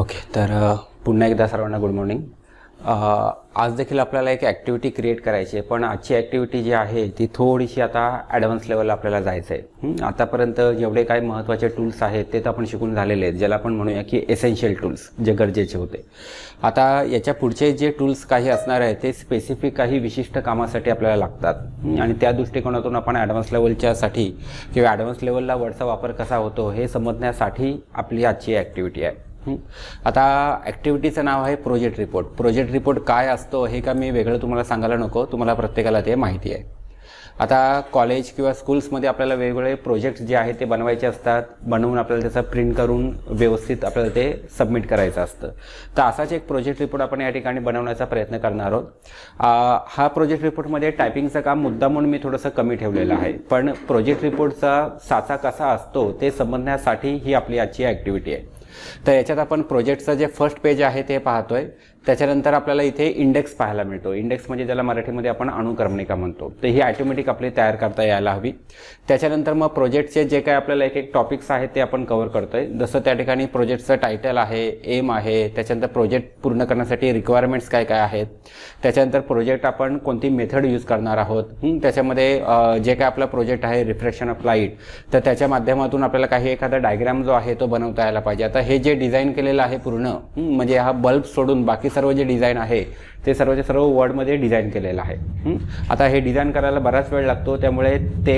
okay तर पुन्हा एकदा सर्वांना गुड मॉर्निंग आज देखील आपल्याला एक ॲक्टिव्हिटी क्रिएट करायची आहे पण आजची ॲक्टिव्हिटी जी आहे ती थोडीशी आता ॲडव्हान्स लेवलला आपल्याला जायचं आहे आतापर्यंत जेवढे काही महत्त्वाचे टूल्स आहेत ते तर आपण शिकून झालेले आहेत ज्याला आपण म्हणूया की एसेन्शियल टूल्स जे गरजेचे होते आता याच्या पुढचे जे टूल्स काही असणार आहेत ते स्पेसिफिक काही विशिष्ट कामासाठी आपल्याला लागतात आणि त्या दृष्टिकोनातून आपण ॲडव्हान्स लेवलच्यासाठी किंवा ॲडव्हान्स लेवलला वरचा वापर कसा होतो हे समजण्यासाठी आपली आजची ॲक्टिव्हिटी आहे आता ॲक्टिव्हिटीचं नाव आहे प्रोजेक्ट रिपोर्ट प्रोजेक्ट रिपोर्ट काय असतो हे का मी वेगळं तुम्हाला सांगायला नको तुम्हाला प्रत्येकाला ते माहिती आहे आता कॉलेज किंवा स्कूल्समध्ये आपल्याला वेगवेगळे प्रोजेक्ट जे आहेत ते बनवायचे असतात बनवून आपल्याला त्याचा प्रिंट करून व्यवस्थित आपल्याला ते सबमिट करायचं असतं तर असाच एक प्रोजेक्ट रिपोर्ट आपण या ठिकाणी बनवण्याचा प्रयत्न करणार आहोत हा प्रोजेक्ट रिपोर्टमध्ये टायपिंगचं काम मुद्दा म्हणून मी थोडंसं कमी ठेवलेलं आहे पण प्रोजेक्ट रिपोर्टचा साचा कसा असतो ते समजण्यासाठी ही आपली आजची ॲक्टिव्हिटी आहे तर याच्यात आपण प्रोजेक्टचं जे फर्स्ट पेज आहे ते पाहतोय त्याच्यानंतर आपल्याला इथे इंडेक्स पाहायला मिळतो इंडेक्स म्हणजे ज्याला मराठीमध्ये आपण अणुक्रमणिका म्हणतो तर ही ॲटोमॅटिक आपली तयार करता यायला हवी त्याच्यानंतर मग प्रोजेक्टचे जे काय आपल्याला एक एक टॉपिक्स आहेत ते आपण कवर करतो आहे जसं त्या ठिकाणी प्रोजेक्टचं टायटल आहे एम आहे त्याच्यानंतर प्रोजेक्ट पूर्ण करण्यासाठी रिक्वायरमेंट्स काय काय आहेत त्याच्यानंतर प्रोजेक्ट आपण कोणती मेथड यूज करणार आहोत त्याच्यामध्ये जे काय आपला प्रोजेक्ट आहे रिफ्रेक्शन ऑफ लाईट तर त्याच्या माध्यमातून आपल्याला काही एखादा डायग्राम जो आहे तो बनवता यायला पाहिजे आता हे जे डिझाईन केलेलं आहे पूर्ण म्हणजे हा बल्ब सोडून बाकी सर्व जे डिझाईन आहे ते सर्वच्या सर्व वर्डमध्ये डिझाईन केलेलं आहे आता हे डिझाईन करायला बराच वेळ लागतो त्यामुळे ते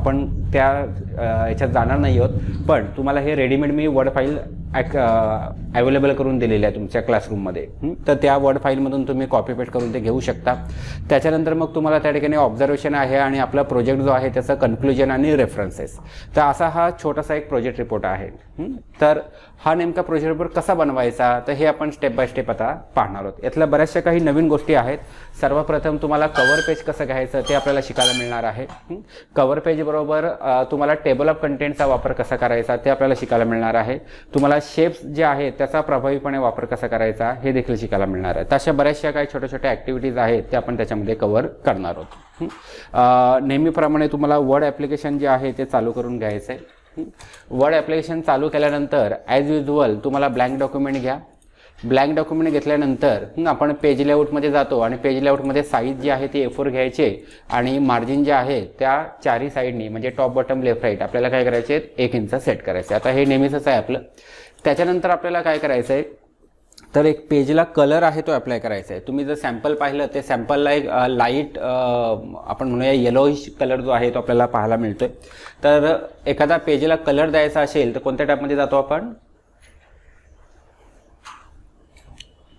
आपण त्या याच्यात जाणार नाही आहोत पण तुम्हाला हे रेडीमेड मी वर्ड फाईल ॲक अवेलेबल uh, करून दिलेल्या आहे तुमच्या क्लासरूममध्ये तर त्या वर्ड फाईलमधून तुम्ही कॉपी पेस्ट करून ते घेऊ शकता त्याच्यानंतर मग तुम्हाला त्या ठिकाणी ऑब्झर्वेशन आहे आणि आपला प्रोजेक्ट जो आहे त्याचं कन्क्लुजन आणि रेफरन्सेस तर असा हा छोटासा एक प्रोजेक्ट रिपोर्ट आहे तर हा नेमका प्रोजेक्ट रिपोर्ट कसा बनवायचा तर हे आपण स्टेप बाय स्टेप आता पाहणार आहोत यातल्या बऱ्याचशा काही नवीन गोष्टी आहेत सर्वप्रथम तुम्हाला कवर पेज कसं घ्यायचं ते आपल्याला शिकायला मिळणार आहे कवर पेजबरोबर तुम्हाला टेबल ऑफ कंटेंटचा वापर कसा करायचा ते आपल्याला शिकायला मिळणार आहे तुम्हाला शेप्स जे आहेत त्याचा प्रभावीपणे वापर कसा करायचा हे देखील शिकायला मिळणार आहे अशा बऱ्याचशा काही छोट्या छोट्या ॲक्टिव्हिटीज आहेत त्या आपण त्याच्यामध्ये कव्हर करणार आहोत नेहमीप्रमाणे तुम्हाला वर्ड ॲप्लिकेशन जे आहे ते चालू करून घ्यायचं आहे वर्ड ॲप्लिकेशन चालू केल्यानंतर ॲज युजुअल तुम्हाला ब्लँक डॉक्युमेंट घ्या ब्लँक डॉक्युमेंट घेतल्यानंतर आपण पेज लेआउटमध्ये जातो आणि पेज लेआउटमध्ये साईज जी आहे ती ए फोर घ्यायचे आणि मार्जिन जे आहे त्या चारही साईडनी म्हणजे टॉप बॉटम लेफ्ट राईट आपल्याला काय करायचे एक इंच सेट करायचं आता हे नेहमीच आहे आपलं त्याच्यानंतर आपल्याला काय करायचं आहे तर एक पेजला कलर आहे तो अप्लाय करायचा आहे तुम्ही जर सॅम्पल पाहिलं ते सॅम्पलला एक लाईट आपण म्हणूया येलोइश कलर जो आहे तो आपल्याला पाहायला मिळतो तर एखादा पेजला कलर द्यायचा असेल तर कोणत्या टॅपमध्ये जातो आपण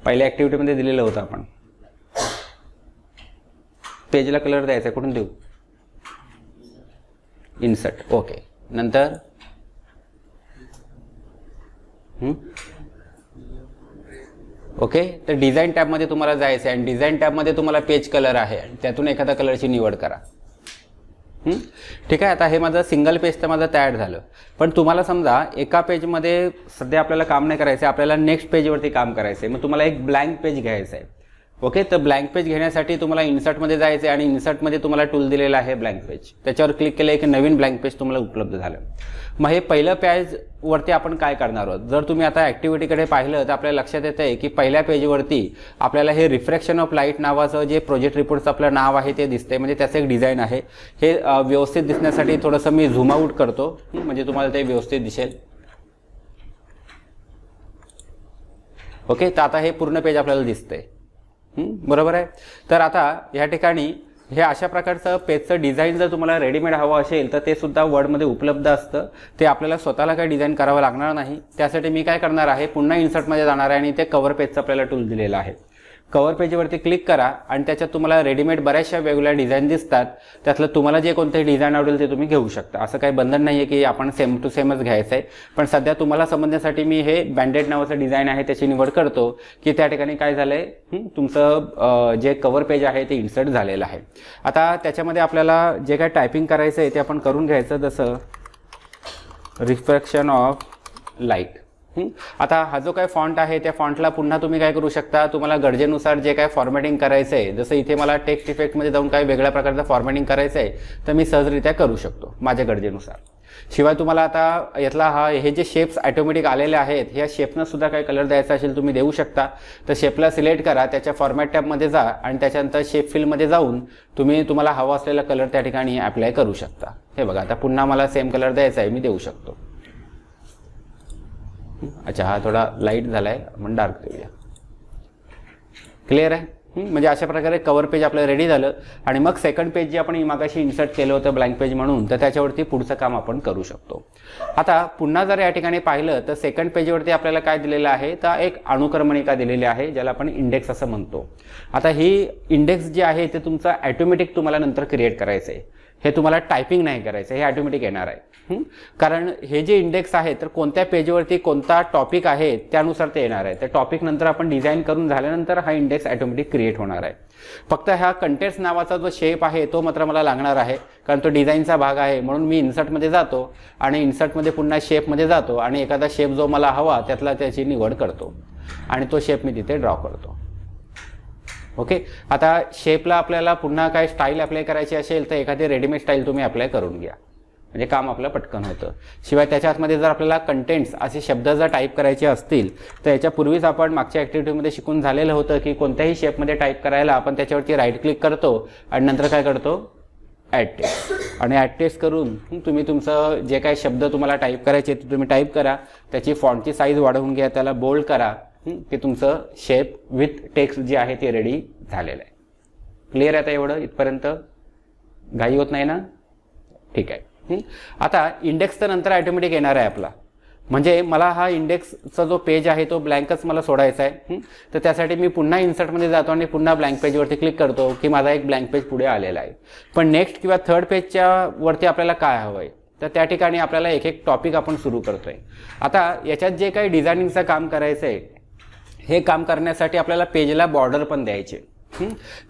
पहिल्या ॲक्टिव्हिटीमध्ये दिलेलं होतं आपण पेजला कलर द्यायचा आहे कुठून देऊ इन्सर्ट ओके नंतर ओके तर डिझाईन टॅबमध्ये तुम्हाला जायचं आहे आणि डिझाईन टॅबमध्ये तुम्हाला पेज कलर आहे त्यातून एखाद्या कलरची निवड करा ठीक आहे आता हे माझं सिंगल पेज तर माझं तयार झालं पण तुम्हाला समजा एका पेजमध्ये सध्या आपल्याला काम नाही करायचं आपल्याला नेक्स्ट पेजवरती काम करायचं आहे मग तुम्हाला एक ब्लँक पेज घ्यायचं आहे ओके तर ब्लँक पेज घेण्यासाठी तुम्हाला इन्सर्टमध्ये जायचं आहे आणि इन्सर्टमध्ये तुम्हाला टूल दिलेला आहे ब्लँक पेज त्याच्यावर क्लिक केलं एक नवीन ब्लँक पेज तुम्हाला उपलब्ध झालं मग हे पहिलं पेजवरती आपण काय करणार आहोत जर तुम्ही आता ॲक्टिव्हिटीकडे पाहिलं तर आपल्या लक्षात येतं आहे की पहिल्या पेजवरती आपल्याला हे रिफ्रॅक्शन ऑफ लाईट नावाचं जे प्रोजेक्ट रिपोर्टचं आपलं नाव आहे ते दिसतंय म्हणजे त्याचं एक डिझाईन आहे हे व्यवस्थित दिसण्यासाठी थोडंसं मी झूम आऊट करतो म्हणजे तुम्हाला ते व्यवस्थित दिसेल ओके तर आता हे पूर्ण पेज आपल्याला दिसतंय बरोबर आहे तर आता या ठिकाणी हे अशा प्रकारचं पेजचं डिझाईन जर तुम्हाला रेडीमेड हवं असेल तर ते सुद्धा वर्डमध्ये उपलब्ध असतं ते आपल्याला स्वतःला काही डिझाईन करावं लागणार नाही त्यासाठी मी काय करणार आहे पुन्हा इन्सर्टमध्ये जाणार आहे आणि ते कवर पेजचं आपल्याला टूल दिलेलं आहे कवर पेजवरती क्लिक करा आणि त्याच्यात तुम्हाला रेडीमेड बऱ्याचशा वेगवेगळ्या डिझाईन दिसतात त्यातलं तुम्हाला जे कोणतंही डिझाईन आवडेल ते तुम्ही घेऊ शकता असं काही बंधन नाही आहे की आपण सेम टू सेमच घ्यायचं आहे पण सध्या तुम्हाला समजण्यासाठी मी हे बँडेड नावाचं डिझाईन आहे त्याची निवड करतो की त्या ठिकाणी काय झालं आहे तुमचं जे कवर पेज आहे ते इन्सर्ट झालेलं आहे आता त्याच्यामध्ये आपल्याला जे काय टायपिंग करायचं आहे ते आपण करून घ्यायचं जसं रिफ्लेक्शन ऑफ लाईट आता हा जो काय फॉन्ट आहे त्या फॉन्टला पुन्हा तुम्ही काय करू शकता तुम्हाला गरजेनुसार जे काय फॉर्मॅटिंग करायचं आहे जसं इथे मला टेक्स्ट इफेक्टमध्ये जाऊन काही वेगळ्या प्रकारचं फॉर्मॅटिंग करायचं आहे तर मी सहजरित्या करू शकतो माझ्या गरजेनुसार शिवाय तुम्हाला आता यातला हा हे जे शेप्स ऑटोमॅटिक आलेले आहेत ह्या शेपनं सुद्धा काही कलर द्यायचा असेल तुम्ही देऊ शकता तर शेपला सिलेक्ट करा त्याच्या फॉर्मॅट टॅपमध्ये जा आणि त्याच्यानंतर शेप फीलमध्ये जाऊन तुम्ही तुम्हाला हवा असलेला कलर त्या ठिकाणी अप्लाय करू शकता हे बघा आता पुन्हा मला सेम कलर द्यायचा आहे मी देऊ शकतो अच्छा हा थोडा लाईट झालाय आहे डार्क करूया क्लिअर आहे म्हणजे अशा प्रकारे कवर पेज आपलं रेडी झालं आणि मग सेकंड पेज जे आपण मागाशी इन्सर्ट केलं होतं ब्लँक पेज म्हणून तर त्याच्यावरती पुढचं काम आपण करू शकतो आता पुन्हा जर या ठिकाणी पाहिलं तर सेकंड पेजवरती आपल्याला काय दिलेलं आहे तर एक अनुक्रमणिका दिलेली आहे ज्याला आपण इंडेक्स असं म्हणतो आता ही इंडेक्स जी आहे ते तुमचा ॲटोमॅटिक तुम्हाला नंतर क्रिएट करायचं आहे हे तुम्हाला टायपिंग नाही करायचं हे ॲटोमॅटिक येणार आहे कारण हे जे इंडेक्स आहे तर कोणत्या पेजवरती कोणता टॉपिक आहे त्यानुसार ते येणार आहे त्या टॉपिक नंतर आपण डिझाईन करून झाल्यानंतर हा इंडेक्स ॲटोमॅटिक क्रिएट होणार आहे फक्त ह्या कंटेंट्स नावाचा जो शेप आहे तो मात्र मला लागणार आहे कारण तो डिझाईनचा भाग आहे म्हणून मी इन्सर्टमध्ये जातो आणि इन्सर्टमध्ये पुन्हा शेपमध्ये जातो आणि एखादा शेप जो मला हवा त्यातला त्याची निवड करतो आणि तो शेप मी तिथे ड्रॉ करतो ओके आता शेपला आपल्याला पुन्हा काय स्टाईल अप्लाय करायची असेल तर एखादी रेडीमेड स्टाईल तुम्ही अप्लाय करून घ्या म्हणजे काम आपलं पटकन होतं शिवाय त्याच्या आतमध्ये जर आपल्याला कंटेंट्स असे शब्द जर टाईप करायचे असतील तर याच्यापूर्वीच आपण मागच्या ॲक्टिव्हिटीमध्ये शिकून झालेलं होतं की कोणत्याही शेपमध्ये टाईप करायला आपण त्याच्यावरती राईट क्लिक करतो आणि नंतर काय करतो ॲड टेस्ट आणि ॲड टेस्ट करून तुम्ही तुमचं जे काही शब्द तुम्हाला टाईप करायचे ते तुम्ही टाईप करा त्याची फॉन्टची साईज वाढवून घ्या त्याला बोल्ड करा की तुमचं शेप विथ टेक्स्ट जे आहे ते रेडी झालेलं आहे क्लिअर आहे आता एवढं इथपर्यंत घाई होत नाही ना ठीक आहे आता इंडेक्स तर नंतर ॲटोमॅटिक येणार आहे आपला म्हणजे मला हा इंडेक्सचा जो पेज आहे तो ब्लँकच मला सोडायचा आहे तर त्यासाठी मी पुन्हा इन्सर्टमध्ये जातो आणि पुन्हा ब्लँक पेजवरती क्लिक करतो की माझा एक ब्लँक पेज पुढे आलेला आहे पण नेक्स्ट किंवा थर्ड पेजच्या वरती आपल्याला काय हवं आहे तर त्या ठिकाणी आपल्याला एक एक टॉपिक आपण सुरू करतो आहे आता याच्यात जे काही डिझायनिंगचं काम करायचं आहे हे काम करण्यासाठी आपल्याला पेजला बॉर्डर पण द्यायचे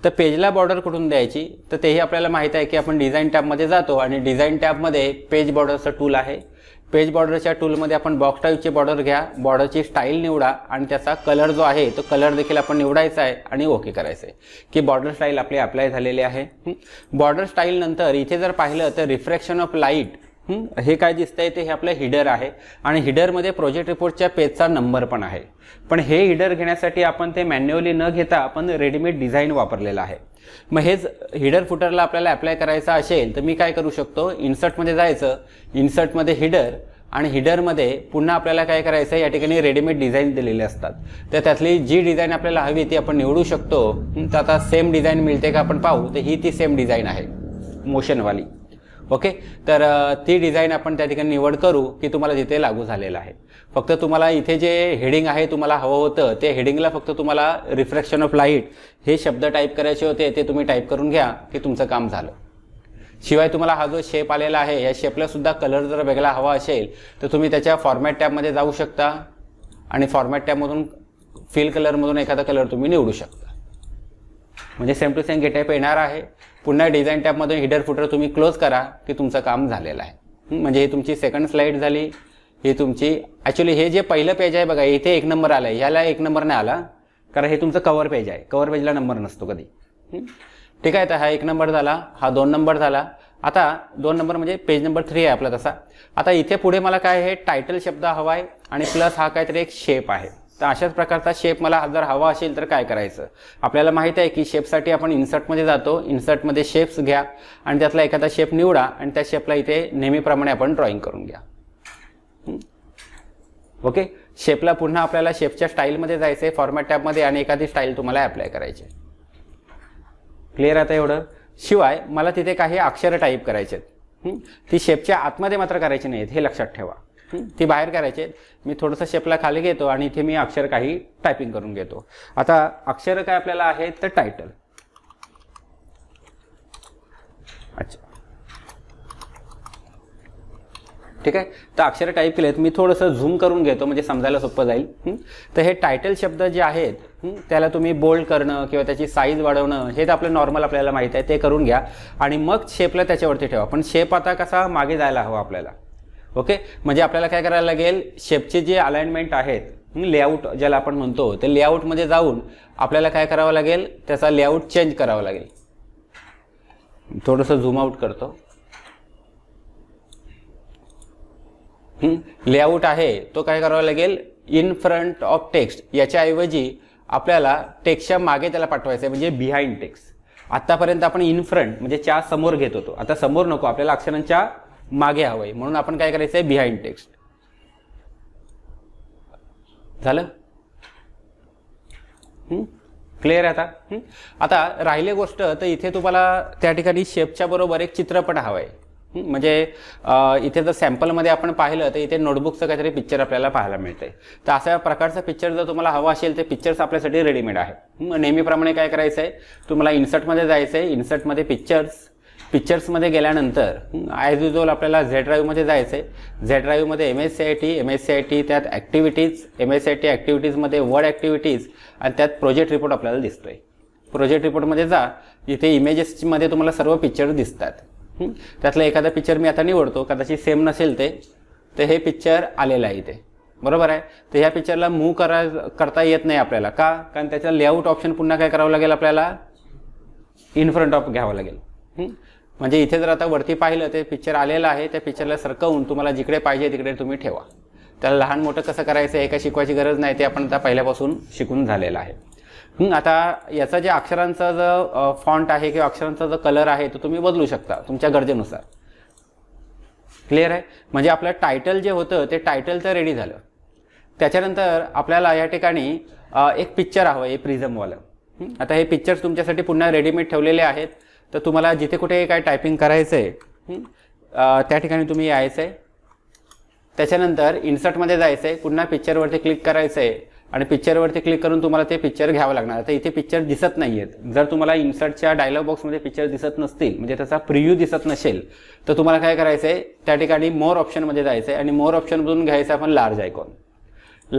तर पेजला बॉर्डर कुठून द्यायची तर तेही आपल्याला माहीत आहे की आपण डिझाईन टॅबमध्ये जातो आणि डिझाईन टॅबमध्ये पेज बॉर्डरचं टूल आहे पेज बॉर्डरच्या टूलमध्ये आपण बॉक्स टाईपची बॉर्डर घ्या बॉर्डरची स्टाईल निवडा आणि त्याचा कलर जो आहे तो कलर देखील आपण निवडायचा आहे आणि ओके करायचं आहे की बॉर्डर स्टाईल आपली अप्लाय झालेली आहे बॉर्डर स्टाईलनंतर इथे जर पाहिलं तर रिफ्रॅक्शन ऑफ लाईट हे काय आहे ते हे आपलं हिडर आहे आणि हिडरमध्ये प्रोजेक्ट रिपोर्टच्या पेजचा नंबर पण आहे पण हे हिडर घेण्यासाठी आपण ते मॅन्युअली न घेता आपण रेडीमेड डिझाईन वापरलेलं आहे मग हेच हिडर फुटरला आपल्याला अप्लाय करायचं असेल तर मी काय करू शकतो इन्सर्टमध्ये जायचं इन्सर्टमध्ये हिडर आणि हिडरमध्ये पुन्हा आपल्याला काय करायचं या ठिकाणी रेडीमेड डिझाईन दिलेले असतात तर त्यातली जी डिझाईन आपल्याला हवी ती आपण निवडू शकतो तर आता सेम डिझाईन मिळते का आपण पाहू तर ही ती सेम डिझाईन आहे मोशनवाली ओके तर ती डिझाईन आपण त्या ठिकाणी निवड करू की तुम्हाला तिथे लागू झालेलं आहे फक्त तुम्हाला इथे जे हेडिंग आहे तुम्हाला हवं होतं ते हेडिंगला फक्त तुम्हाला रिफ्रॅक्शन ऑफ लाईट हे शब्द टाईप करायचे होते ते तुम्ही टाईप करून घ्या की तुमचं काम झालं शिवाय तुम्हाला हा जो शेप आलेला आहे या शेपला सुद्धा कलर जर वेगळा हवा असेल तर तुम्ही त्याच्या फॉर्मॅट टॅबमध्ये जाऊ शकता आणि फॉर्मॅट टॅबमधून फिल कलरमधून एखादा कलर तुम्ही निवडू शकता म्हणजे सेम टू सेम गेटअप येणार आहे पुन्हा डिझाईन टॅपमधून हिडर फुटर तुम्ही क्लोज करा की तुमचं काम झालेलं आहे म्हणजे ही तुमची सेकंड स्लाईड झाली ही तुमची ॲक्च्युली हे जे पहिलं पेज आहे बघा इथे एक नंबर आला आहे ह्याला एक नंबर नाही आला कारण हे तुमचं कवर पेज आहे कवर पेजला नंबर नसतो कधी ठीक आहे तर हा एक नंबर झाला हा दोन नंबर झाला आता दोन नंबर म्हणजे पेज नंबर थ्री आहे आपला तसा आता इथे पुढे मला काय हे टायटल शब्द हवा आहे आणि प्लस हा काहीतरी एक शेप आहे तर अशाच प्रकारचा शेप मला जर हवा असेल तर काय करायचं आपल्याला माहीत आहे की शेपसाठी आपण इन्सर्टमध्ये जातो इन्सर्टमध्ये शेप्स घ्या आणि त्यातला एखादा शेप निवडा आणि त्या शेपला इथे नेहमीप्रमाणे आपण ड्रॉइंग करून घ्या ओके शेपला पुन्हा आपल्याला शेपच्या स्टाईलमध्ये जायचं आहे फॉर्मॅट टॅपमध्ये आणि एखादी स्टाईल तुम्हाला अप्लाय करायची क्लिअर आता एवढं शिवाय मला तिथे काही अक्षरं टाईप करायचे आहेत ती शेपच्या आतमध्ये मात्र करायची नाहीत हे लक्षात ठेवा ती बाहेर करायचे मी थोडंसं शेपला खाली घेतो आणि इथे मी अक्षर काही टायपिंग करून घेतो आता अक्षर काय आपल्याला आहे तर टायटल अच्छा ठीक आहे तर अक्षर टाईप केलेत मी थोडंसं झूम करून घेतो म्हणजे समजायला सोपं जाईल तर हे टायटल शब्द जे आहेत त्याला तुम्ही बोल्ड करणं किंवा त्याची साईज वाढवणं हे तर आपलं नॉर्मल आपल्याला माहीत आहे ते करून घ्या आणि मग शेपला त्याच्यावरती ठेवा पण शेप आता कसा मागे जायला हवा आपल्याला ओके म्हणजे आपल्याला काय करायला लागेल शेपचे जे अलाइनमेंट आहेत लेआउट ज्याला आपण म्हणतो ते लेआउटमध्ये जाऊन आपल्याला काय करावं लागेल त्याचा लेआउट चेंज करावा लागेल थोडंसं झूम आऊट करतो लेआउट आहे तो काय करावा लागेल इन फ्रंट ऑफ टेक्स्ट याच्याऐवजी आपल्याला टेक्स्टच्या मागे त्याला पाठवायचं आहे म्हणजे बिहाइंड टेक्स्ट आत्तापर्यंत आपण इन फ्रंट म्हणजे च्या समोर घेत होतो आता समोर नको आपल्याला अक्षरांच्या मागे हवं आहे म्हणून आपण काय करायचं आहे बिहाइंड टेक्स्ट झालं क्लिअर आहे आता आता राहिले गोष्ट तर इथे तुम्हाला त्या ठिकाणी शेपच्या बरोबर एक चित्रपट हवा आहे म्हणजे इथे जर सॅम्पलमध्ये आपण पाहिलं तर इथे नोटबुकचं काहीतरी पिक्चर आपल्याला पाहायला मिळते तर अशा प्रकारचं पिक्चर जर तुम्हाला हवं असेल तर पिक्चर्स आपल्यासाठी रेडीमेड आहे नेहमीप्रमाणे काय करायचं आहे तुम्हाला इन्सर्टमध्ये जायचं आहे इन्सर्टमध्ये पिक्चर्स पिक्चर्समध्ये गेल्यानंतर ॲज युजल आपल्याला झेड ड्राईव्हमध्ये जायचं आहे झेड ड्राईव्हमध्ये M S C I T M S C I T त्यात activities M S C I T ॲक्टिव्हिटीजमध्ये वर्ड ॲक्टिव्हिटीज आणि त्यात प्रोजेक्ट रिपोर्ट आपल्याला दिसतो आहे प्रोजेक्ट रिपोर्टमध्ये जा इथे इमेजेसमध्ये तुम्हाला सर्व पिक्चर दिसतात त्यातलं एखादा पिक्चर मी आता निवडतो कदाचित सेम नसेल ते तर हे पिक्चर आलेलं आहे इथे बरोबर आहे तर ह्या पिक्चरला मूव्ह करा करता येत नाही आपल्याला का कारण त्याचं लेआउट ऑप्शन पुन्हा काय करावं लागेल आपल्याला इन फ्रंट ऑफ घ्यावं लागेल म्हणजे इथे जर आता वरती पाहिलं ते पिक्चर आलेलं आहे त्या पिक्चरला सरकवून तुम्हाला जिकडे पाहिजे तिकडे तुम्ही ठेवा त्याला लहान मोठं कसं करायचं हे काय शिकवायची गरज नाही ते आपण आता पहिल्यापासून शिकून झालेलं आहे आता याचा जे अक्षरांचा जो फॉन्ट आहे किंवा अक्षरांचा जो कलर आहे तो तुम्ही बदलू शकता तुमच्या गरजेनुसार क्लिअर आहे म्हणजे आपलं टायटल जे होतं ते टायटल तर रेडी झालं त्याच्यानंतर आपल्याला या ठिकाणी एक पिक्चर हवं हे प्रिझमवालं आता हे पिक्चर्स तुमच्यासाठी पुन्हा रेडीमेड ठेवलेले आहेत तर तुम्हाला जिथे कुठे काय टायपिंग करायचं आहे त्या ठिकाणी तुम्ही यायचं आहे त्याच्यानंतर इन्सर्टमध्ये जायचं आहे पुन्हा पिक्चरवरती क्लिक करायचं आहे आणि पिक्चरवरती क्लिक करून तुम्हाला ते पिक्चर घ्यावं लागणार आता इथे पिक्चर दिसत नाही आहेत जर तुम्हाला इन्सर्टच्या डायलॉग बॉक्समध्ये पिक्चर दिसत नसतील म्हणजे त्याचा प्रिव्ह्यू दिसत नसेल तर तुम्हाला काय करायचं आहे त्या ठिकाणी मोर ऑप्शनमध्ये जायचं आहे आणि मोर ऑप्शनमधून घ्यायचं आपण लार्ज आयकॉन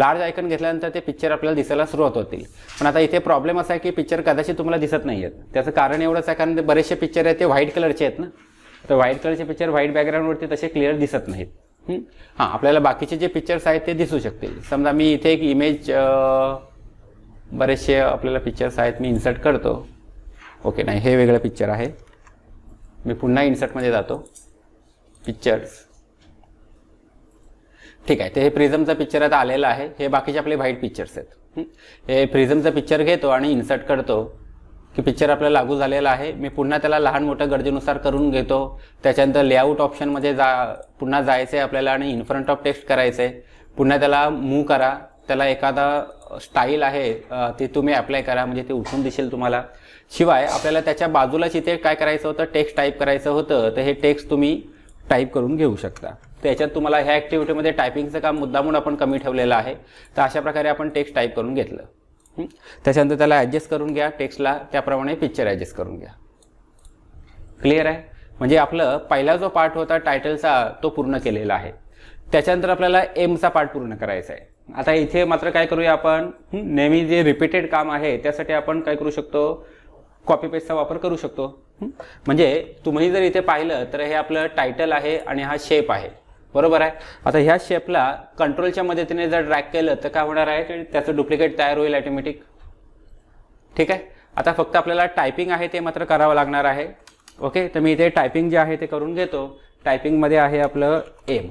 लार्ज आयकन घेतल्यानंतर ते पिक्चर आपल्याला दिसायला सुरुवात होतील पण आता इथे प्रॉब्लेम असा आहे की पिक्चर कदाचित तुम्हाला दिसत नाही आहेत त्याचं कारण एवढंच आहे कारण बरेचसे पिक्चर आहेत ते व्हाईट कलरचे आहेत ना तर व्हाईट कलरचे पिक्चर व्हाईट बॅकग्राऊंडवरती तसे क्लिअर दिसत नाहीत हां आपल्याला बाकीचे जे पिक्चर्स आहेत ते दिसू शकतील समजा मी इथे एक इमेज बरेचसे आपल्याला पिक्चर्स आहेत मी इन्सर्ट करतो ओके नाही हे वेगळं पिक्चर आहे मी पुन्हा इन्सर्टमध्ये जातो पिक्चर्स ठीक आहे ते हे प्रिझमचं पिक्चर आता आलेलं आहे हे बाकीचे आपले व्हाईट पिक्चर्स आहेत हे प्रिझमचं पिक्चर घेतो आणि इन्सर्ट करतो की पिक्चर आपल्याला लागू झालेला आहे मी पुन्हा त्याला लहान मोठ्या गरजेनुसार करून घेतो त्याच्यानंतर लेआउट ऑप्शनमध्ये जा पुन्हा जायचं आहे आपल्याला आणि फ्रंट ऑफ टेक्स्ट करायचं आहे पुन्हा त्याला मूव करा त्याला एखादा स्टाईल आहे ते तुम्ही अप्लाय करा म्हणजे ते उठून दिसेल तुम्हाला शिवाय आपल्याला त्याच्या बाजूलाच इथे काय करायचं होतं टेक्स्ट टाईप करायचं होतं तर हे टेक्स्ट तुम्ही टाईप करून घेऊ शकता त्याच्यात तुम्हाला ह्या ॲक्टिव्हिटीमध्ये टायपिंगचं काम मुद्दामून आपण कमी ठेवलेलं आहे तर अशा प्रकारे आपण टेक्स्ट टाईप करून घेतलं त्याच्यानंतर त्याला ॲडजस्ट करून घ्या टेक्स्टला त्याप्रमाणे पिक्चर ॲडजस्ट करून घ्या क्लिअर आहे म्हणजे आपलं पहिला जो पार्ट होता टायटलचा तो पूर्ण केलेला आहे त्याच्यानंतर आपल्याला एमचा पार्ट पूर्ण करायचा आहे आता इथे मात्र काय करूया आपण नेहमी जे रिपीटेड काम आहे त्यासाठी आपण काय करू शकतो कॉपी पेस्टचा वापर करू शकतो म्हणजे तुम्ही जर इथे पाहिलं तर हे आपलं टायटल आहे आणि हा शेप आहे बरोबर आहे आता ह्या शेपला कंट्रोलच्या मदतीने जर ड्रॅग केलं तर काय होणार आहे त्याचं डुप्लिकेट तयार होईल ॲटोमॅटिक ठीक आहे आता फक्त आपल्याला टायपिंग आहे ते मात्र करावं लागणार आहे ओके तर मी इथे टायपिंग जे आहे ते करून घेतो टायपिंगमध्ये आहे आपलं एम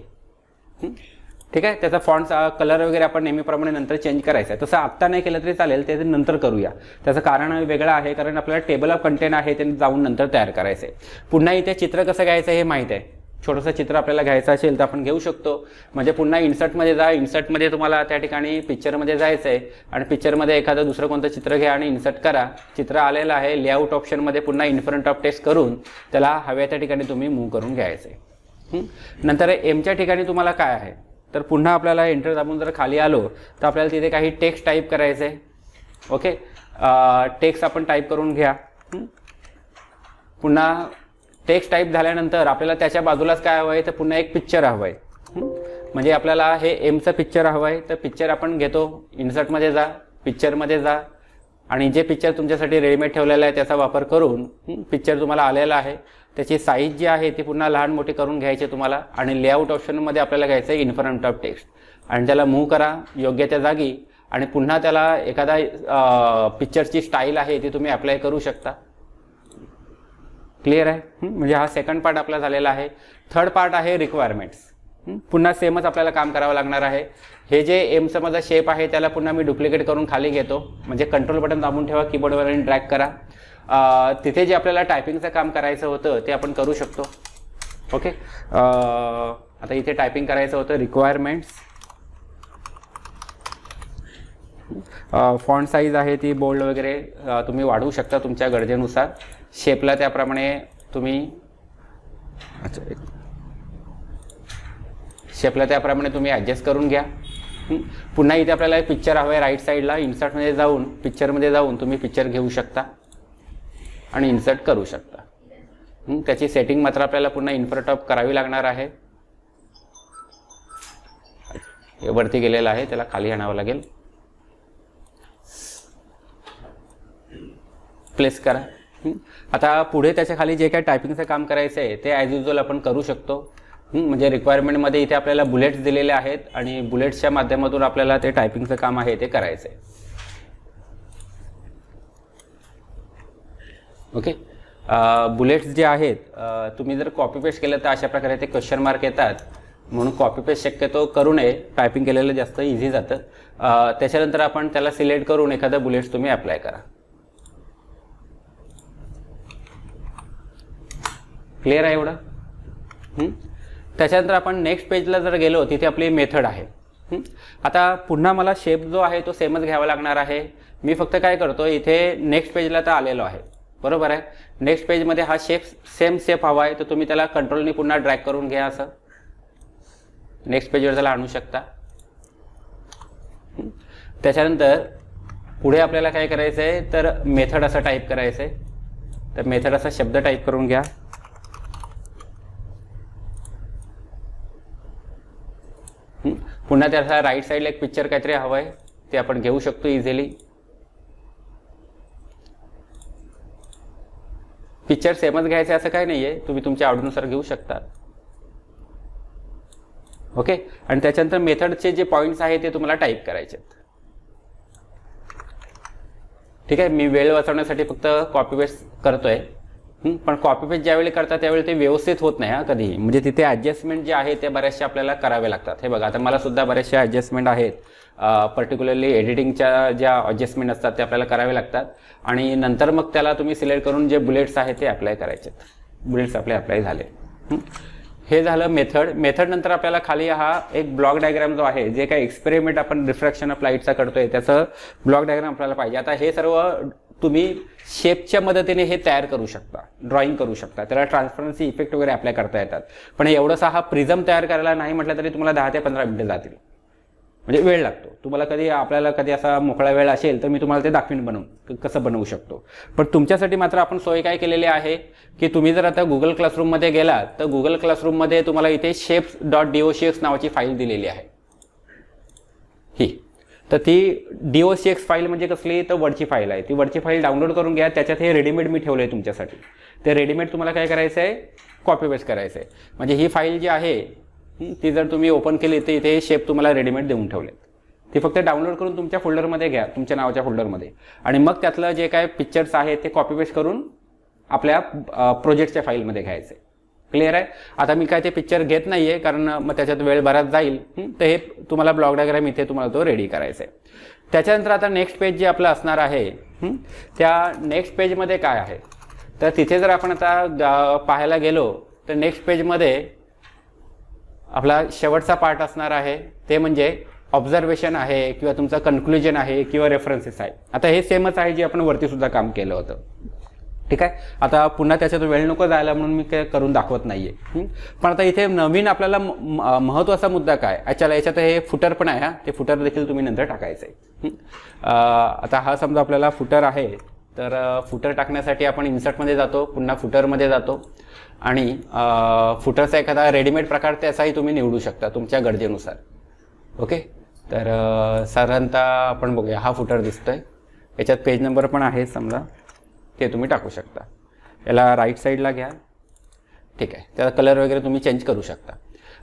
ठीक आहे त्याचा फॉन्ट कलर वगैरे आपण नेहमीप्रमाणे नंतर चेंज करायचा आहे तसं आत्ता नाही केलं तरी चालेल ते नंतर करूया त्याचं कारण वेगळं आहे कारण आपल्याला टेबल ऑफ कंटेंट आहे ते जाऊन नंतर तयार करायचं आहे पुन्हा इथे चित्र कसं घ्यायचं हे माहीत आहे छोटंसं चित्र आपल्याला घ्यायचं असेल तर आपण घेऊ शकतो म्हणजे पुन्हा इन्सर्टमध्ये जा इन्सर्टमध्ये तुम्हाला त्या ठिकाणी पिक्चरमध्ये जायचं आहे आणि पिक्चरमध्ये एखादं दुसरं कोणतं चित्र घ्या आणि इन्सर्ट करा चित्र आलेलं आहे लेआउट ऑप्शनमध्ये पुन्हा इन्फ्रंट ऑफ टेक्स्ट करून त्याला हव्या त्या ठिकाणी तुम्ही मूव्ह करून घ्यायचं आहे नंतर एमच्या ठिकाणी तुम्हाला काय आहे तर पुन्हा आपल्याला एंटर दाबून जर खाली आलो तर आपल्याला तिथे काही टेक्स्ट टाईप करायचं आहे ओके टेक्स्ट आपण टाईप करून घ्या पुन्हा टेक्स्ट टाईप झाल्यानंतर आपल्याला त्याच्या बाजूलाच काय हवं आहे तर पुन्हा एक पिक्चर हवं आहे म्हणजे आपल्याला हे एमचं पिक्चर हवं आहे तर पिक्चर आपण घेतो इन्सर्टमध्ये जा पिक्चरमध्ये जा आणि जे पिक्चर तुमच्यासाठी रेडीमेड ठेवलेलं आहे त्याचा वापर करून पिक्चर तुम्हाला आलेला आहे त्याची साईज जी आहे ती पुन्हा लहान मोठी करून घ्यायची तुम्हाला आणि लेआउट ऑप्शनमध्ये आपल्याला घ्यायचं आहे इन्फ्रंट ऑफ टेक्स्ट आणि त्याला मूव्ह करा योग्य त्या जागी आणि पुन्हा त्याला एखादा पिक्चरची स्टाईल आहे ती तुम्ही अप्लाय करू शकता क्लिअर आहे म्हणजे हा सेकंड पार्ट आपला झालेला आहे थर्ड पार्ट आहे रिक्वायरमेंट्स पुन्हा सेमच आपल्याला काम करावं लागणार आहे हे जे एमचं माझा शेप आहे त्याला पुन्हा मी डुप्लिकेट करून खाली घेतो म्हणजे कंट्रोल बटन दाबून ठेवा कीबोर्डवर आणि ड्रॅग करा तिथे जे आपल्याला टायपिंगचं काम करायचं होतं ते आपण करू शकतो ओके आता इथे टायपिंग करायचं होतं रिक्वायरमेंट्स फॉन्ट साईज आहे ती बोल्ड वगैरे तुम्ही वाढवू शकता तुमच्या गरजेनुसार शेपला त्याप्रमाणे तुम्ही अच्छा एक शेपला त्याप्रमाणे तुम्ही ॲडजस्ट करून घ्या पुन्हा इथे आपल्याला एक पिक्चर हवं आहे राईट साईडला इन्सर्टमध्ये जाऊन पिक्चरमध्ये जाऊन तुम्ही पिक्चर घेऊ शकता आणि इन्सर्ट करू शकता त्याची सेटिंग मात्र आपल्याला पुन्हा टॉप करावी लागणार आहे हे वरती गेलेलं आहे त्याला खाली आणावं लागेल प्लेस करा आता पुढे त्याच्या खाली जे काही टायपिंगचं काम करायचं आहे ते ॲज युजल आपण करू शकतो म्हणजे रिक्वायरमेंटमध्ये इथे आपल्याला बुलेट्स दिलेले आहेत आणि बुलेट्सच्या माध्यमातून आपल्याला ते टायपिंगचं काम आहे ते करायचं आहे ओके बुलेट्स जे आहेत तुम्ही जर कॉपी पेस्ट केलं तर अशा प्रकारे ते क्वेश्चन मार्क येतात म्हणून कॉपी पेस्ट शक्यतो करू नये टायपिंग केलेलं जास्त इझी जातं त्याच्यानंतर आपण त्याला सिलेक्ट करून एखादं बुलेट्स तुम्ही अप्लाय करा क्लिअर आहे एवढं त्याच्यानंतर आपण नेक्स्ट पेजला जर गेलो तिथे आपली मेथड आहे आता पुन्हा मला शेप जो आहे तो सेमच घ्यावा लागणार आहे मी फक्त काय करतो इथे नेक्स्ट पेजला तर आलेलो आहे बरोबर आहे नेक्स्ट पेजमध्ये हा शेप सेम शेप हवा आहे तर तुम्ही त्याला कंट्रोलने पुन्हा ड्रॅक करून घ्या असं नेक्स्ट पेजवर त्याला आणू शकता त्याच्यानंतर पुढे आपल्याला काय करायचं आहे तर मेथड असं टाईप करायचं आहे तर मेथड असा शब्द टाईप करून घ्या पुन्हा त्याचा राईट साईडला एक पिक्चर काहीतरी हवं आहे ते आपण घेऊ शकतो इझिली पिक्चर सेमच घ्यायचे असं काही नाही आहे तुम्ही तुमच्या आवडीनुसार घेऊ शकता ओके आणि त्याच्यानंतर मेथडचे जे पॉईंट्स आहे ते तुम्हाला टाईप करायचे ठीक आहे मी वेळ वाचवण्यासाठी फक्त कॉपी पेस्ट करतोय पण कॉपी पेस्ट ज्यावेळी करतात त्यावेळी ते व्यवस्थित होत नाही हा कधीही म्हणजे तिथे ॲडजस्टमेंट जे आहे ते बऱ्याचशा आपल्याला करावे लागतात हे बघा आता मला सुद्धा बऱ्याचशा ॲडजस्टमेंट आहेत पर्टिक्युलरली एडिटिंगच्या ज्या ॲडजस्टमेंट असतात ते आपल्याला करावे लागतात आणि नंतर मग त्याला तुम्ही सिलेक्ट करून जे बुलेट्स आहेत ते अप्लाय करायचे बुलेट्स आपले अप्लाय झाले हे झालं मेथड मेथड नंतर आपल्याला खाली हा एक ब्लॉक डायग्राम जो आहे जे काही एक्सपेरिमेंट आपण रिफ्रॅक्शन ऑफ लाईटचा करतोय त्याचं ब्लॉक डायग्राम आपल्याला पाहिजे आता हे सर्व तुम्ही शेपच्या मदतीने हे तयार करू शकता ड्रॉइंग करू शकता त्याला ट्रान्सपरन्सी इफेक्ट वगैरे अप्लाय करता येतात पण एवढंसा हा प्रिझम तयार करायला नाही म्हटलं तरी तुम्हाला दहा ते पंधरा मिनटं जातील म्हणजे वेळ लागतो तुम्हाला कधी आपल्याला कधी असा मोकळा वेळ असेल तर मी तुम्हाला ते दाखवीन बनवू कसं बनवू शकतो पण तुमच्यासाठी मात्र आपण सोय काय केलेली आहे की तुम्ही जर आता गुगल क्लासरूममध्ये गेलात तर गुगल क्लासरूममध्ये तुम्हाला इथे शेप्स डॉट डी एक्स नावाची फाईल दिलेली आहे तर ती D O C X file म्हणजे कसली तर वरची फाईल आहे ती वरची फाईल डाउनलोड करून घ्या त्याच्यात हे रेडीमेड मी ठेवलं आहे तुमच्यासाठी ते रेडीमेड तुम्हाला काय करायचं आहे कॉपी पेस्ट करायचं आहे म्हणजे ही फाईल जी आहे ती जर तुम्ही ओपन केली तर इथे शेप तुम्हाला रेडीमेड देऊन ठेवलेत ती फक्त डाउनलोड करून तुमच्या फोल्डरमध्ये घ्या तुमच्या नावाच्या फोल्डरमध्ये आणि मग त्यातलं जे काय पिक्चर्स आहेत ते कॉपी पेस्ट करून आपल्या प्रोजेक्टच्या फाईलमध्ये घ्यायचं आहे क्लिअर आहे आता मी काय ते पिक्चर घेत नाही आहे कारण मग त्याच्यात वेळ बराच जाईल तर हे तुम्हाला ब्लॉग डायग्राम इथे तुम्हाला तो रेडी करायचा आहे त्याच्यानंतर आता नेक्स्ट पेज जे आपलं असणार आहे त्या नेक्स्ट पेजमध्ये काय आहे तर तिथे जर आपण आता पाहायला गेलो तर नेक्स्ट पेजमध्ये आपला शेवटचा पार्ट असणार आहे ते म्हणजे ऑब्झर्वेशन आहे किंवा तुमचं कन्क्लुजन आहे किंवा रेफरन्सेस आहे आता हे सेमच आहे जे आपण वरती सुद्धा काम केलं होतं ठीक आहे आता पुन्हा त्याच्यात वेळ नको जायला म्हणून मी काय करून दाखवत नाही आहे पण आता इथे नवीन आपल्याला महत्त्वाचा मुद्दा काय याच्याला याच्यात हे फुटर पण आहे हा ते फुटर देखील तुम्ही नंतर टाकायचं आहे आता हा समजा आपल्याला फुटर आहे तर फुटर टाकण्यासाठी आपण इन्सर्टमध्ये जातो पुन्हा फुटरमध्ये जातो आणि फुटरचा एखादा रेडीमेड प्रकार त्याचाही तुम्ही निवडू शकता तुमच्या गरजेनुसार ओके तर साधारणतः आपण बघूया हा फुटर दिसतोय याच्यात पेज नंबर पण आहे समजा ते तुम्ही टाकू शकता याला राईट साईडला घ्या ठीक आहे त्याचा कलर वगैरे तुम्ही चेंज करू शकता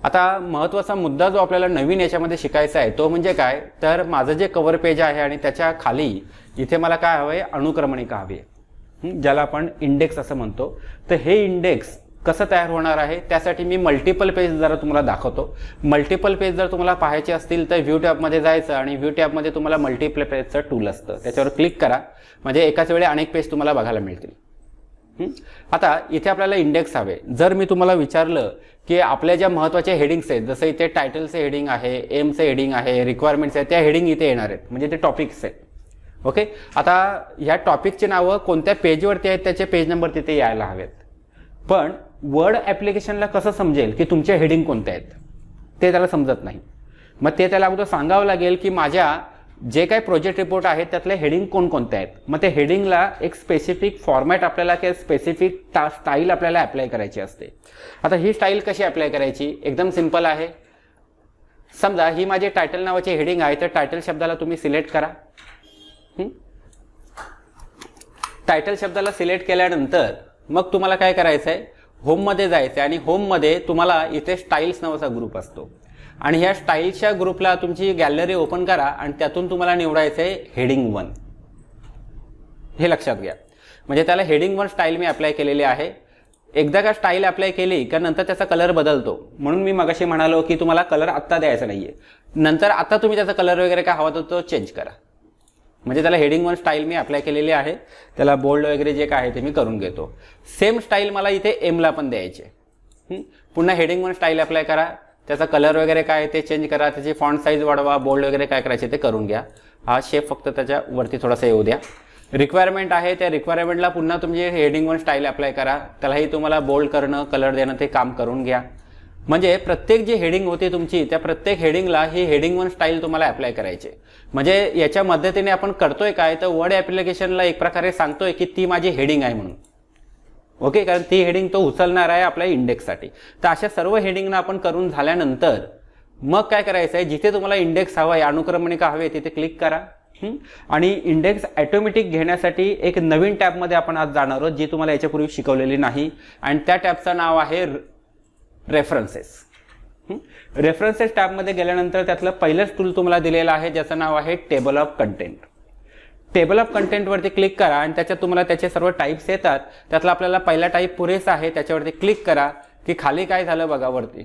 आता महत्त्वाचा मुद्दा जो आपल्याला नवीन याच्यामध्ये शिकायचा आहे तो म्हणजे काय तर माझं जे कवर पेज आहे आणि त्याच्या खाली इथे मला काय हवं आहे अनुक्रमणिका हवी आहे ज्याला आपण इंडेक्स असं म्हणतो तर हे इंडेक्स कसं तयार होणार आहे त्यासाठी मी मल्टिपल पेज जरा तुम्हाला दाखवतो मल्टिपल पेज जर तुम्हाला पाहायचे असतील तर व्ह्यू टॅबमध्ये जायचं आणि व्ह्यू टॅबमध्ये तुम्हाला मल्टिपल पेजचं टूल असतं त्याच्यावर क्लिक करा म्हणजे एकाच वेळी अनेक पेज तुम्हाला बघायला मिळतील आता इथे आपल्याला इंडेक्स हवे जर मी तुम्हाला विचारलं की आपल्या ज्या महत्त्वाच्या हेडिंग्स आहेत जसं इथे टायटलचे हेडिंग आहे एमचे हेडिंग आहे रिक्वायरमेंट्स आहेत त्या हेडिंग इथे येणार आहेत म्हणजे ते टॉपिक्स आहेत ओके आता ह्या टॉपिकची नावं कोणत्या पेजवरती आहेत त्याचे पेज नंबर तिथे यायला हवेत पण वर्ड ॲप्लिकेशनला कसं समजेल की तुमच्या हेडिंग कोणत्या आहेत ते त्याला समजत नाही मग ते त्याला अगोदर सांगावं लागेल की माझ्या जे काही प्रोजेक्ट रिपोर्ट आहेत त्यातले हेडिंग कोणकोणते आहेत मग ते हेडिंगला एक स्पेसिफिक फॉर्मॅट आपल्याला किंवा स्पेसिफिक टा स्टाईल आपल्याला अप्लाय करायची असते आता ही स्टाईल कशी अप्लाय करायची एकदम सिंपल आहे समजा ही माझी टायटल नावाची हेडिंग आहे तर टायटल शब्दाला तुम्ही सिलेक्ट करा टायटल शब्दाला सिलेक्ट केल्यानंतर मग तुम्हाला काय करायचं आहे होममध्ये जायचं आणि होममध्ये तुम्हाला इथे स्टाईल्स नावाचा ग्रुप असतो आणि ह्या स्टाईल्सच्या ग्रुपला तुमची गॅलरी ओपन करा आणि त्यातून तुम्हाला निवडायचं आहे हेडिंग वन हे लक्षात घ्या म्हणजे त्याला हेडिंग वन स्टाईल मी अप्लाय केलेली आहे एकदा का स्टाईल अप्लाय केली का नंतर त्याचा कलर बदलतो म्हणून मी मगाशी म्हणालो की तुम्हाला कलर आत्ता द्यायचा नाहीये नंतर आता तुम्ही त्याचा कलर वगैरे काय हवा तो चेंज करा म्हणजे त्याला हेडिंग वन स्टाईल मी अप्लाय केलेली आहे त्याला बोल्ड वगैरे जे काय आहे ते मी करून घेतो सेम स्टाईल मला इथे एमला पण द्यायचे पुन्हा हेडिंग वन स्टाईल अप्लाय करा त्याचा कलर वगैरे काय ते चेंज करा त्याची फॉन्ट साईज वाढवा बोल्ड वगैरे काय करायचे ते करून घ्या हा शेप फक्त त्याच्यावरती थोडासा येऊ द्या रिक्वायरमेंट आहे त्या रिक्वायरमेंटला पुन्हा तुमची हेडिंग वन स्टाईल अप्लाय करा त्यालाही तुम्हाला बोल्ड करणं कलर देणं ते काम करून घ्या म्हणजे प्रत्येक जी हेडिंग होती तुमची त्या प्रत्येक हेडिंगला ही हेडिंग वन स्टाईल तुम्हाला अप्लाय करायची म्हणजे याच्या मदतीने आपण करतोय काय तर वर्ड ॲप्लिकेशनला एक प्रकारे सांगतोय की ती माझी हेडिंग आहे म्हणून ओके कारण ती हेडिंग तो उचलणार आहे आपल्या इंडेक्ससाठी तर अशा सर्व हेडिंगना आपण करून झाल्यानंतर मग काय करायचं आहे जिथे तुम्हाला इंडेक्स हवा आहे अनुक्रमणिका हवे तिथे क्लिक करा आणि इंडेक्स ॲटोमॅटिक घेण्यासाठी एक नवीन टॅबमध्ये आपण आज जाणार आहोत जी तुम्हाला याच्यापूर्वी शिकवलेली नाही आणि त्या टॅबचं नाव आहे रेफरन्सेस रेफरन्सेस टॅबमध्ये गेल्यानंतर त्यातलं पहिलंच टूल तुम्हाला दिलेलं आहे ज्याचं नाव आहे table of content table of कंटेंटवरती क्लिक करा आणि त्याच्यात तुम्हाला त्याचे सर्व टाईप्स येतात त्यातला आपल्याला पहिला टाईप पुरेसा आहे त्याच्यावरती क्लिक करा की खाली काय झालं बघावरती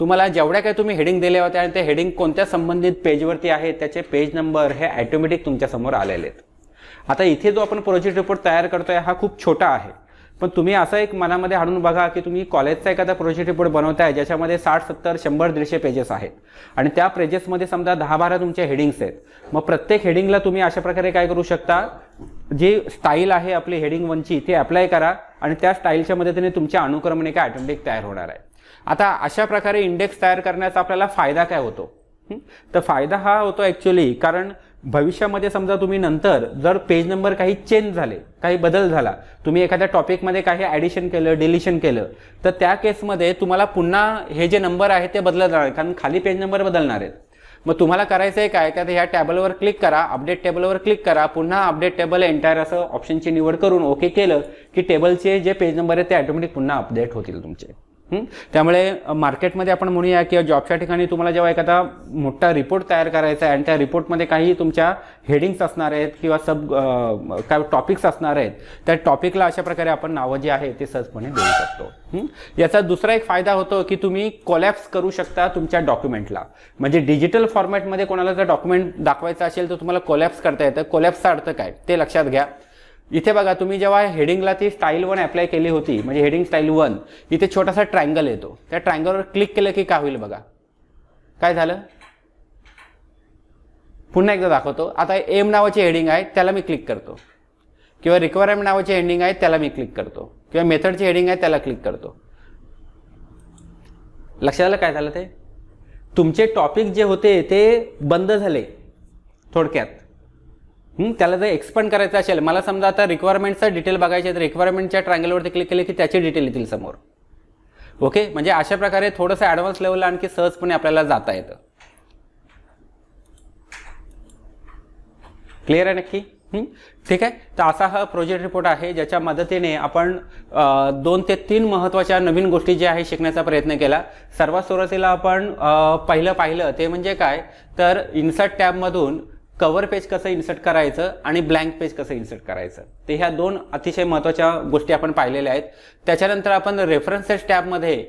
तुम्हाला जेवढ्या काही तुम्ही हेडिंग दिले होते आणि ते हेडिंग कोणत्या संबंधित पेजवरती आहे त्याचे पेज नंबर हे ॲटोमॅटिक तुमच्यासमोर आलेले आहेत आता इथे जो आपण प्रोजेक्ट रिपोर्ट तयार करतोय हा खूप छोटा आहे पण तुम्ही असं एक मनामध्ये आणून बघा की तुम्ही कॉलेजचा एखादा प्रोजेक्ट रिपोर्ट बनवताय ज्याच्यामध्ये साठ सत्तर शंभर दीडशे पेजेस आहेत आणि त्या पेजेसमध्ये समजा दहा बारा तुमच्या हेडिंग्स आहेत मग प्रत्येक हेडिंगला तुम्ही अशा प्रकारे काय करू शकता जी स्टाईल आहे आपली हेडिंग वनची ती अप्लाय करा आणि त्या स्टाईलच्या मदतीने तुमच्या अनुक्रमणिका ऑटोमॅटिक तयार होणार आहे आता अशा प्रकारे इंडेक्स तयार करण्याचा आपल्याला फायदा काय होतो तर फायदा हा होतो ॲक्च्युली कारण भविष्यामध्ये समजा तुम्ही नंतर जर पेज नंबर काही चेंज झाले काही बदल झाला तुम्ही एखाद्या टॉपिकमध्ये काही ॲडिशन केलं डिलिशन केलं तर त्या केसमध्ये तुम्हाला पुन्हा हे जे नंबर आहे ते बदलत जाणार कारण खाली पेज नंबर बदलणार आहेत मग तुम्हाला करायचं आहे काय तर ह्या टॅबलवर क्लिक करा अपडेट टेबलवर क्लिक करा पुन्हा अपडेट टेबल एंटायर असं ऑप्शनची निवड करून ओके केलं की टेबलचे जे पेज नंबर आहेत ते ऑटोमॅटिक पुन्हा अपडेट होतील तुमचे त्यामुळे मार्केटमध्ये आपण म्हणूया किंवा जॉबच्या ठिकाणी तुम्हाला जेव्हा एखादा मोठा रिपोर्ट तयार करायचा आहे आणि त्या रिपोर्टमध्ये काही तुमच्या हेडिंग्स असणार आहेत किंवा सब काय टॉपिक्स असणार आहेत त्या टॉपिकला अशा प्रकारे आपण नावं जी आहे ते सहजपणे देऊ शकतो याचा दुसरा एक फायदा होतो की तुम्ही कोलॅप्स करू शकता तुमच्या डॉक्युमेंटला म्हणजे डिजिटल फॉर्मॅटमध्ये कोणाला जर डॉक्युमेंट दाखवायचं असेल तर तुम्हाला कोलॅप्स करता येतं कोलॅप्सचा अर्थ काय ते लक्षात घ्या इथे बघा तुम्ही जेव्हा हेडिंगला ती स्टाईल वन अप्लाय केली होती म्हणजे हेडिंग स्टाईल वन इथे छोटासा ट्रँगल येतो त्या ट्रँगलवर क्लिक केलं की काय होईल बघा काय झालं पुन्हा एकदा दाखवतो आता एम नावाची हेडिंग आहे त्याला मी क्लिक करतो किंवा रिक्वायरमेंट नावाची हेडिंग आहे त्याला मी क्लिक करतो किंवा मेथडची हेडिंग आहे त्याला क्लिक करतो लक्षात आलं काय झालं ते तुमचे टॉपिक जे होते ते बंद झाले थोडक्यात त्याला जर एक्सपेंड करायचं असेल मला समजा आता रिक्वायरमेंटचा डिटेल बघायचे तर रिक्वायरमेंटच्या ट्रँगलवरती क्लिक केले की त्याची डिटेल येतील समोर ओके म्हणजे अशा प्रकारे थोडंसं ॲडव्हान्स लेवलला आणखी सहजपणे आपल्याला जाता येतं क्लिअर आहे नक्की ठीक आहे तर असा हा प्रोजेक्ट रिपोर्ट आहे ज्याच्या मदतीने आपण दोन ते तीन महत्त्वाच्या नवीन गोष्टी ज्या आहे शिकण्याचा प्रयत्न केला सर्वात सुरुवातीला आपण पहिलं पाहिलं ते म्हणजे काय तर इन्सर्ट टॅबमधून कवर पेज कसं इन्सर्ट करायचं आणि ब्लँक पेज कसं इन्सर्ट करायचं ते ह्या दोन अतिशय महत्त्वाच्या गोष्टी आपण पाहिलेल्या आहेत त्याच्यानंतर आपण रेफरन्सेस टॅबमध्ये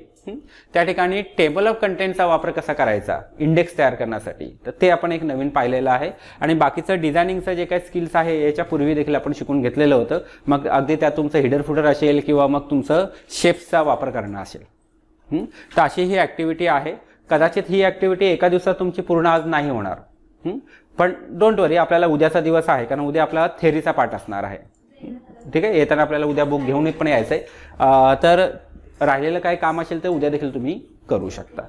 त्या ठिकाणी टेबल ऑफ कंटेंटचा वापर कसा करायचा इंडेक्स तयार करण्यासाठी तर ते आपण एक नवीन पाहिलेलं आहे आणि बाकीचं डिझायनिंगचं जे काही स्किल्स आहे याच्या पूर्वी देखील आपण शिकून घेतलेलं होतं मग अगदी त्यात तुमचं हिडर फुडर असेल किंवा मग तुमचं शेप्सचा वापर करणं असेल तर अशी ही ॲक्टिव्हिटी आहे कदाचित ही ॲक्टिव्हिटी एका दिवसात तुमची पूर्ण आज नाही होणार पण डोंट वरी आपल्याला उद्याचा दिवस आहे कारण उद्या आपला थेरीचा पाठ असणार आहे ठीक आहे येताना आपल्याला उद्या बुक घेऊन पण यायचं आहे तर राहिलेलं काही काम असेल तर उद्या देखील तुम्ही करू शकता